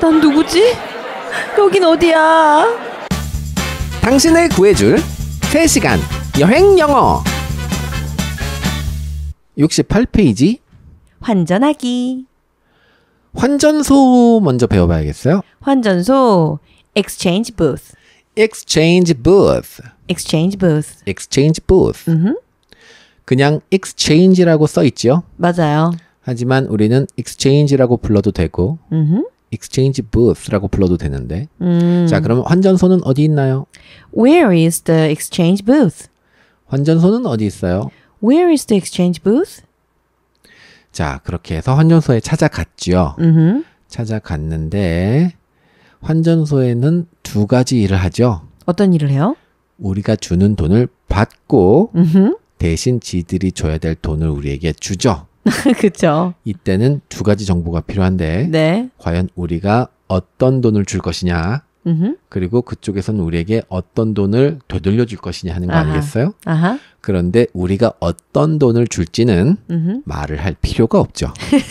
난 누구지? 여긴 어디야? 당신을 구해줄 3시간 여행 영어 68페이지 환전하기 환전소 먼저 배워봐야겠어요. 환전소 exchange booth exchange booth exchange booth exchange booth 그냥 exchange라고 써있지 맞아요. 하지만 우리는 exchange라고 불러도 되고 음흠. exchange booth라고 불러도 되는데. 음. 자, 그러면 환전소는 어디 있나요? Where is the exchange booth? 환전소는 어디 있어요? Where is the exchange booth? 자, 그렇게 해서 환전소에 찾아갔죠 음흠. 찾아갔는데 환전소에는 두 가지 일을 하죠. 어떤 일을 해요? 우리가 주는 돈을 받고 음흠. 대신 지들이 줘야 될 돈을 우리에게 주죠. 그렇죠. 이때는 두 가지 정보가 필요한데 네. 과연 우리가 어떤 돈을 줄 것이냐 음흠. 그리고 그쪽에서는 우리에게 어떤 돈을 되돌려 줄 것이냐 하는 거 아하. 아니겠어요? 아하. 그런데 우리가 어떤 돈을 줄지는 음흠. 말을 할 필요가 없죠.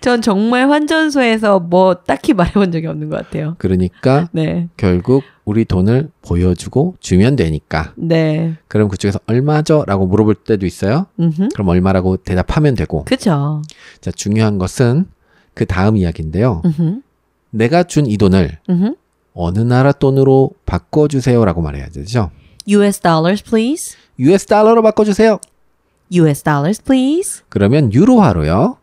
전 정말 환전소에서 뭐 딱히 말해본 적이 없는 것 같아요. 그러니까 네. 결국 우리 돈을 보여주고 주면 되니까. 네. 그럼 그쪽에서 얼마죠?라고 물어볼 때도 있어요. 음흠. 그럼 얼마라고 대답하면 되고. 그죠. 자 중요한 것은 그 다음 이야기인데요. 음흠. 내가 준 이 돈을 음흠. 어느 나라 돈으로 바꿔주세요라고 말해야 되죠. U.S. dollars, please. U.S. 달러로 바꿔주세요. U.S. dollars, please. 그러면 유로화로요.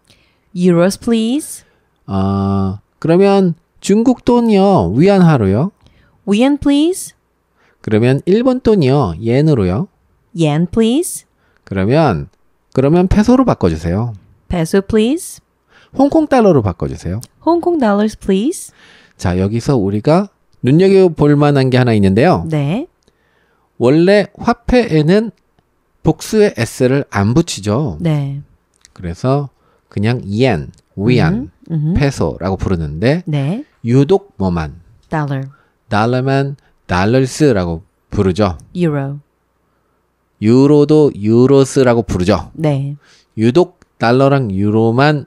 Euros, please. 아 어, 그러면 중국 돈이요 위안화로요. 위엔 p l e 그러면 1번 돈이요. 옌으로요. 옌 p l e 그러면 그러면 페소로 바꿔 주세요. 페소 p l e 홍콩 달러로 바꿔 주세요. 홍콩 d o l l a r 자, 여기서 우리가 눈여겨 볼 만한 게 하나 있는데요. 네. 원래 화폐에는 복수의 s를 안 붙이죠. 네. 그래서 그냥 옌, 위안, 음음 페소라고 부르는데 네. 유독 뭐만 달러 달러만 달러스라고 부르죠. 유로. 유로도 유로스라고 부르죠. 네. 유독 달러랑 유로만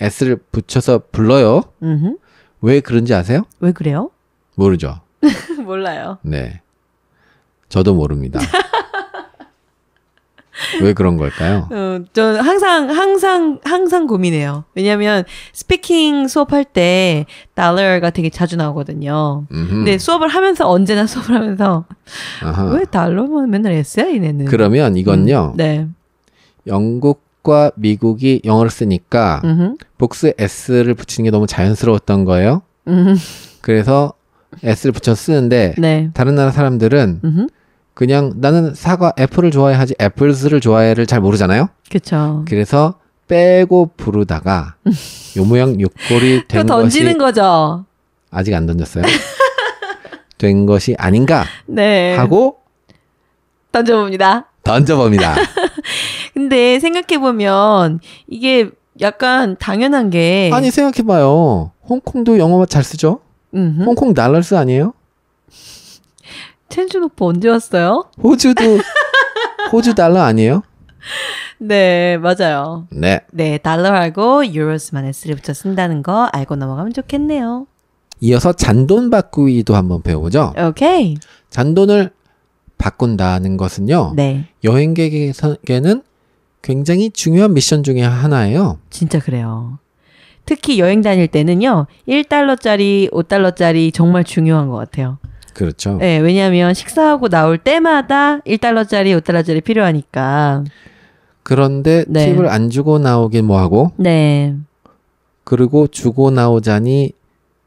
s를 붙여서 불러요. 음흠. 왜 그런지 아세요? 왜 그래요? 모르죠. 몰라요. 네. 저도 모릅니다. 왜 그런 걸까요? 어, 저 항상 항상 항상 고민해요. 왜냐하면 스피킹 수업할 때 달러가 되게 자주 나오거든요. 음흠. 근데 수업을 하면서 언제나 수업을 하면서 아하. 왜 달러만 뭐 맨날 S야 얘네는? 그러면 이건요. 음, 네. 영국과 미국이 영어를 쓰니까 음흠. 복수 S를 붙이는 게 너무 자연스러웠던 거예요. 음흠. 그래서 S를 붙여 쓰는데 네. 다른 나라 사람들은 그냥 나는 사과 애플을 좋아해하지 애플스를 좋아해를 잘 모르잖아요. 그렇죠. 그래서 빼고 부르다가 요 모양 요꼴이 된또 던지는 거죠. 아직 안 던졌어요. 된 것이 아닌가 네. 하고 던져봅니다. 던져봅니다. 근데 생각해보면 이게 약간 당연한 게 아니 생각해봐요. 홍콩도 영어 잘 쓰죠. 홍콩 날러스 아니에요? 텐준 노프 언제 왔어요? 호주도 호주 달러 아니에요? 네, 맞아요. 네. 네, 달러하고 유로스만 S를 붙여 쓴다는 거 알고 넘어가면 좋겠네요. 이어서 잔돈 바꾸기도 한번 배워보죠. 오케이. 잔돈을 바꾼다는 것은요. 네. 여행객에게는 굉장히 중요한 미션 중에 하나예요. 진짜 그래요. 특히 여행 다닐 때는요. 1달러짜리, 5달러짜리 정말 중요한 것 같아요. 그렇죠. 네, 왜냐하면 식사하고 나올 때마다 1달러짜리, 5달러짜리 필요하니까. 그런데 네. 팁을 안 주고 나오긴 뭐하고. 네. 그리고 주고 나오자니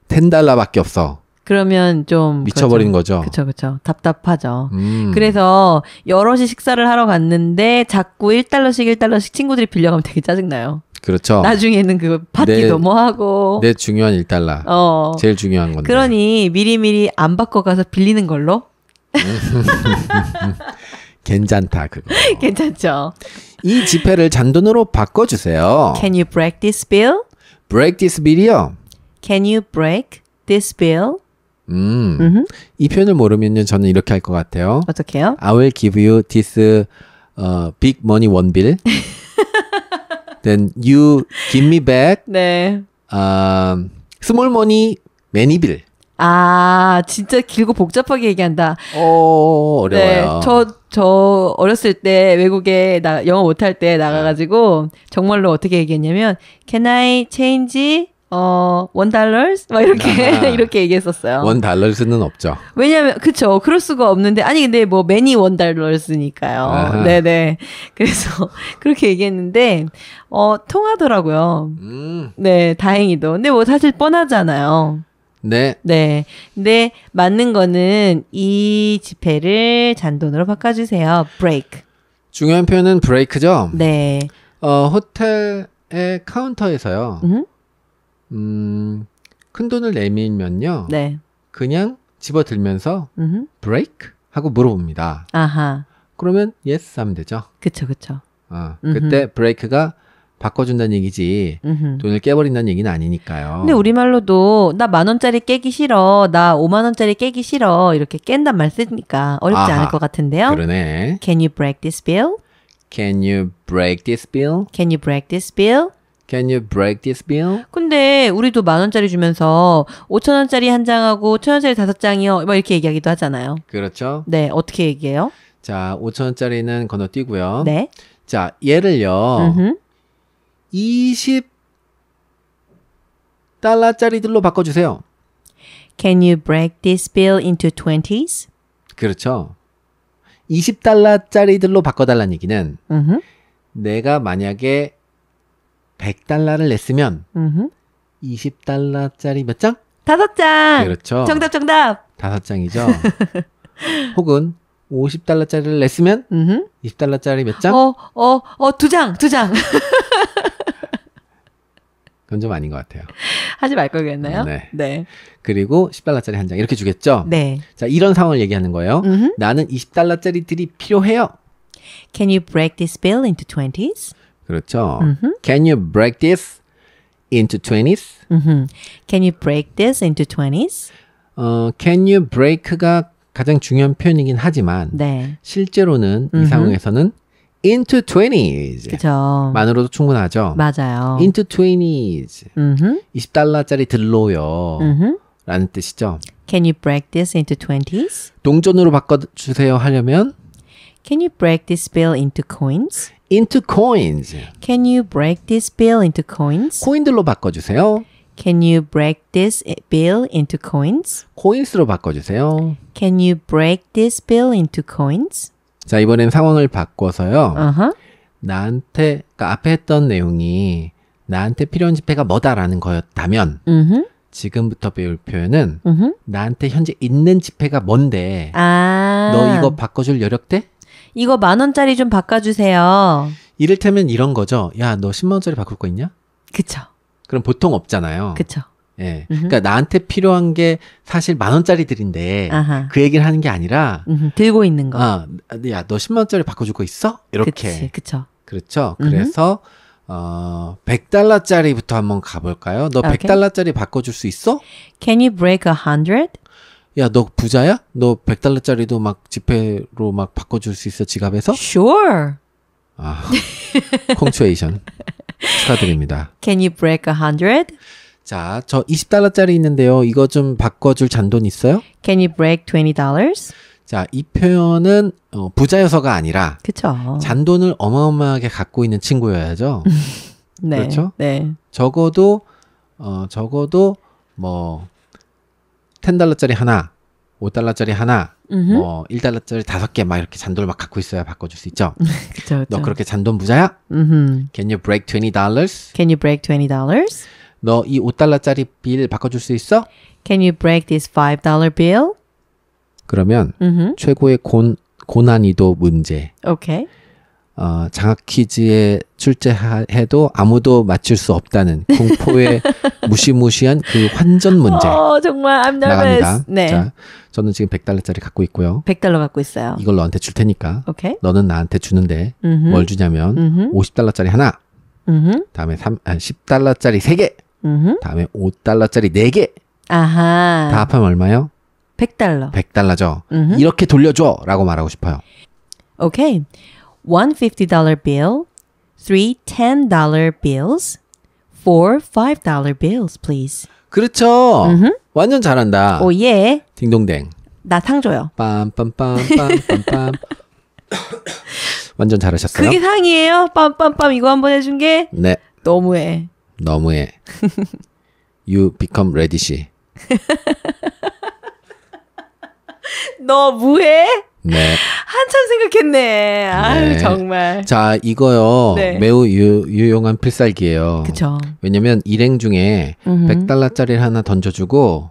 10달러밖에 없어. 그러면 좀 미쳐버린 그렇죠. 거죠. 그렇죠, 그렇죠. 답답하죠. 음. 그래서 여럿이 식사를 하러 갔는데 자꾸 1달러씩 1달러씩 친구들이 빌려가면 되게 짜증 나요. 그렇죠. 나중에는 그 받기도 뭐하고. 내 중요한 일달러 어. 제일 중요한 건데. 그러니 미리미리 안 바꿔가서 빌리는 걸로. 괜찮다 그거. 괜찮죠. 이 지폐를 잔돈으로 바꿔주세요. Can you break this bill? Break this bill이요. Can you break this bill? 음, mm-hmm. 이 표현을 모르면요, 저는 이렇게 할 것 같아요. 어떻게요? I will give you this uh, big money one bill. Then you give me back. 네. Um, small money, many bill. 아, 진짜 길고 복잡하게 얘기한다. 어, 어려워요. 네, 저, 저 어렸을 때 외국에 나, 영어 못할 때 나가가지고 정말로 어떻게 얘기했냐면 Can I change 어, 원 달러스? 막 이렇게, 아, 이렇게 얘기했었어요. 원 달러스는 없죠. 왜냐면, 그쵸. 그럴 수가 없는데, 아니, 근데 뭐, 매니 원 달러스니까요. 아 네네. 그래서, 그렇게 얘기했는데, 어, 통하더라고요. 음. 네, 다행히도. 근데 뭐, 사실 뻔하잖아요. 네. 네. 근데, 맞는 거는, 이 지폐를 잔돈으로 바꿔주세요. 브레이크. 중요한 표현은 브레이크죠? 네. 어, 호텔의 카운터에서요. 음? 음, 큰 돈을 내밀면요. 네. 그냥 집어들면서 음흠. break 하고 물어봅니다. 아하. 그러면 yes 하면 되죠. 그쵸 그쵸. 어, 그때 break가 바꿔준다는 얘기지 음흠. 돈을 깨버린다는 얘기는 아니니까요. 근데 우리말로도 나 만 원짜리 깨기 싫어, 나 5만 원짜리 깨기 싫어 이렇게 깬단 말 쓰니까 어렵지 아하. 않을 것 같은데요. 그러네. Can you break this bill? Can you break this bill? Can you break this bill? Can you break this bill? 근데 우리도 만 원짜리 주면서 5천 원짜리 한 장하고 1천 원짜리 다섯 장이요. 막 뭐 이렇게 얘기하기도 하잖아요. 그렇죠. 네, 어떻게 얘기해요? 자, 5천 원짜리는 건너뛰고요. 네. 자, 얘를요. 20 달러짜리들로 바꿔 주세요. Can you break this bill into 20s? 그렇죠. 20달러짜리들로 바꿔달라는 얘기는 음흠. 내가 만약에 100달러를 냈으면 음흠. 20달러짜리 몇 장? 다섯 장. 그렇죠. 정답 정답. 다섯 장이죠. 혹은 50달러짜리를 냈으면 음흠. 20달러짜리 몇 장? 어, 어, 어, 두 장, 두 장. 그건 좀 아닌 것 같아요. 하지 말걸겠나요 네. 네. 그리고 10달러짜리 한 장 이렇게 주겠죠? 네. 자, 이런 상황을 얘기하는 거예요. 음흠. 나는 20달러짜리들이 필요해요. Can you break this bill into 20s? 그렇죠. Mm-hmm. Can you break this into 20s? Mm-hmm. Can you break this into 20s? 어, can you break가 가장 중요한 표현이긴 하지만 네. 실제로는 이 mm-hmm. 상황에서는 into 20s 그쵸. 만으로도 충분하죠. 맞아요. into 20s mm-hmm. 20달러짜리 들로요. Mm-hmm. 라는 뜻이죠. Can you break this into 20s? 동전으로 바꿔 주세요 하려면 Can you break this bill into coins? into coins. Can you break this bill into coins? 코인들로 바꿔주세요. Can you break this bill into coins? 코인스로 바꿔주세요. Can you break this bill into coins? 자, 이번엔 상황을 바꿔서요. Uh-huh. 나한테, 그러니까 앞에 했던 내용이 나한테 필요한 지폐가 뭐다라는 거였다면, uh-huh. 지금부터 배울 표현은 uh-huh. 나한테 현재 있는 지폐가 뭔데, 아~ 너 이거 바꿔줄 여력돼? 이거 만 원짜리 좀 바꿔주세요. 이를테면 이런 거죠. 야, 너 10만 원짜리 바꿀 거 있냐? 그쵸. 그럼 보통 없잖아요. 그쵸. 예. 음그니까 나한테 필요한 게 사실 만 원짜리들인데 아하. 그 얘기를 하는 게 아니라 음흠. 들고 있는 거. 아, 야, 너 10만 원짜리 바꿔줄 거 있어? 이렇게. 그치, 그쵸. 그렇죠. 그래서 어, 100달러짜리부터 한번 가볼까요? 너 100달러짜리 바꿔줄 수 있어? Can you break a hundred? 야, 너 부자야? 너 100달러짜리도 막 지폐로 막 바꿔줄 수 있어, 지갑에서? Sure. 아, 콩츄에이션 축하드립니다. Can you break a hundred? 자, 저 20달러짜리 있는데요. 이거 좀 바꿔줄 잔돈 있어요? Can you break twenty dollars? 자, 이 표현은 어, 부자여서가 아니라 그쵸. 잔돈을 어마어마하게 갖고 있는 친구여야죠. 네, 그렇죠? 네. 적어도 어, 적어도 뭐 10달러짜리 하나, 5달러짜리 하나, 음흠. 뭐 1달러짜리 다섯 개 막 이렇게 잔돈을 막 갖고 있어야 바꿔줄 수 있죠. 그쵸, 그쵸. 너 그렇게 잔돈 부자야? 음흠. Can you break 20 dollars? Can you break 20 dollars? 너 이 5달러짜리 빌 바꿔줄 수 있어? Can you break this 5 dollar bill? 그러면 음흠. 최고의 곤 고난이도 문제. 오케이. Okay. 어, 장학 퀴즈에 출제해도 아무도 맞출수 없다는 공포의 무시무시한 그 환전 문제. 어, 정말 I'm nervous. 나갑니다. 네. 자, 저는 지금 100달러짜리 갖고 있고요. 100달러 갖고 있어요. 이걸 너한테 줄 테니까. 오케이. 너는 나한테 주는데 음흠. 뭘 주냐면 음흠. 50달러짜리 하나. 음흠. 다음에 3, 아, 10달러짜리 3개. 음흠. 다음에 5달러짜리 4개. 아하. 다 합하면 얼마요? 100달러. 100달러죠. 음흠. 이렇게 돌려줘라고 말하고 싶어요. 오케이. one $50 bill, three $10 bills, four $5 bills, please. 그렇죠. Mm-hmm. 완전 잘한다. 오, 예. 딩동댕. 나탕 줘요. 빰빰빰빰빰빰. 완전 잘하셨어요. 그게 상이에요. 빰빰빰 이거 한번 해준 게. 네. 너무해. 너무해. you become r e d d i s 너무해? 네. 한참 생각했네. 아유, 네. 정말. 자, 이거요. 네. 매우 유, 용한 필살기예요. 그죠 왜냐면 일행 중에 음흠. 100달러짜리를 하나 던져주고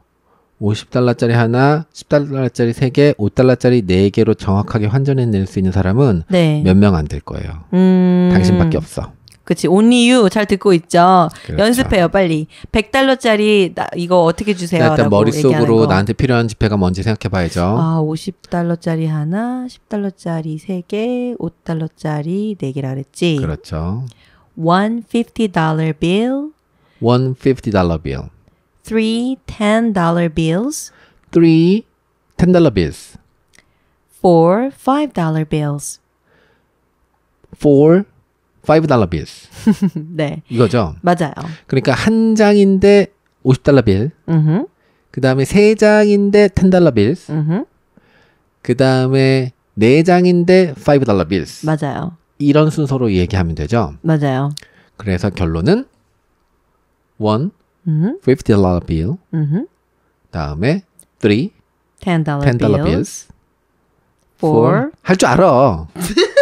50달러짜리 하나, 10달러짜리 3개, 5달러짜리 4개로 정확하게 환전해낼 수 있는 사람은 네. 몇명 안 될 거예요. 음... 당신밖에 없어. 그치 온 n 유잘 듣고 있죠. 그렇죠. 연습해요 빨리. 100달러짜리 나, 이거 어떻게 주세요? 일단 머릿속으로 나한테 필요한 지폐가 뭔지 생각해봐야죠. 아 50달러짜리 하나, 10달러짜리 3개, 5달러짜리 4개라 그랬지. 그렇죠. $150 bill. $150 bill. Three $10 bills. Three $10 bills. Four $5 bills. Four 5달러 빌. 네. 이거죠? 맞아요. 그러니까 한 장인데 50달러 빌. 그 다음에 세 장인데 10달러 빌. 그 다음에 네 장인데 5달러 빌. 맞아요. 이런 순서로 얘기하면 되죠? 맞아요. 그래서 결론은 1, $50 bill. 다음에 3, $10 달러 빌. l 4, 할 줄 알아.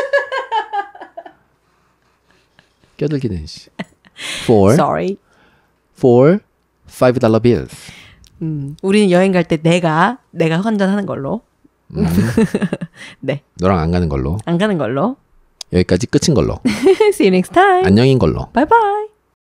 껴들게 된 씨. f Sorry. f o dollar bills. 음, 우리는 여행 갈 때 내가 내가 환전하는 걸로. 음. 네. 너랑 안 가는 걸로. 안 가는 걸로. 여기까지 끝인 걸로. See you next time. 안녕인 걸로. Bye bye.